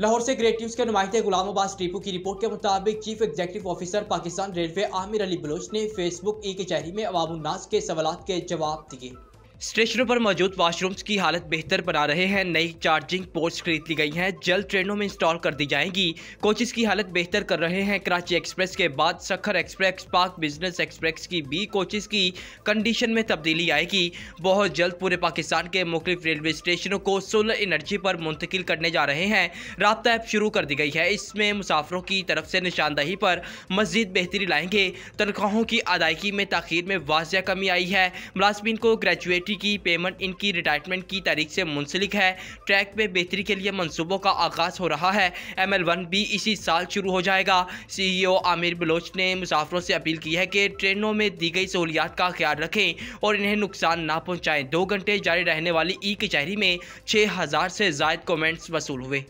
लाहौर से great news के नुमाइंदे गुलाम अब्बास टीपू की रिपोर्ट के मुताबिक chief executive officer Pakistan railway Aamir Ali Baloch ने फेसबुक ई कचहरी में अवामुन्नास के सवाल के जवाब दिए स्टेशनों पर मौजूद वॉशरूम्स की हालत बेहतर बना रहे हैं नई चार्जिंग पोर्ट्स खरीद ली गई हैं जल्द ट्रेनों में इंस्टॉल कर दी जाएंगी कोचिस की हालत बेहतर कर रहे हैं कराची एक्सप्रेस के बाद Sukkur express Pak business express की भी कोचिस की कंडीशन में तब्दीली आएगी बहुत जल्द पूरे पाकिस्तान के मुख्त रेलवे स्टेशनों को सोलर एनर्जी पर मुंतकिल करने जा रहे हैं रबता ऐप शुरू कर दी गई है इसमें मुसाफरों की तरफ से निशानदही पर मजीद बेहतरी लाएंगे तनख्वाहों की अदायगी में तखीर में वाजिया कमी आई है मुलाजमीन को ग्रेजुएट ड्यूटी की पेमेंट इनकी रिटायरमेंट की तारीख से मुंसलिक है ट्रैक पर बेहतरी के लिए मनसूबों का आगाज़ हो रहा है एम एल वन भी इसी साल शुरू हो जाएगा सी ई ओ आमिर बलोच ने मुसाफरों से अपील की है कि ट्रेनों में दी गई सहूलियात का ख्याल रखें और इन्हें नुकसान ना पहुँचाएँ दो घंटे जारी रहने वाली ई कचहरी में छः हज़ार से जायद कमेंट्स वसूल हुए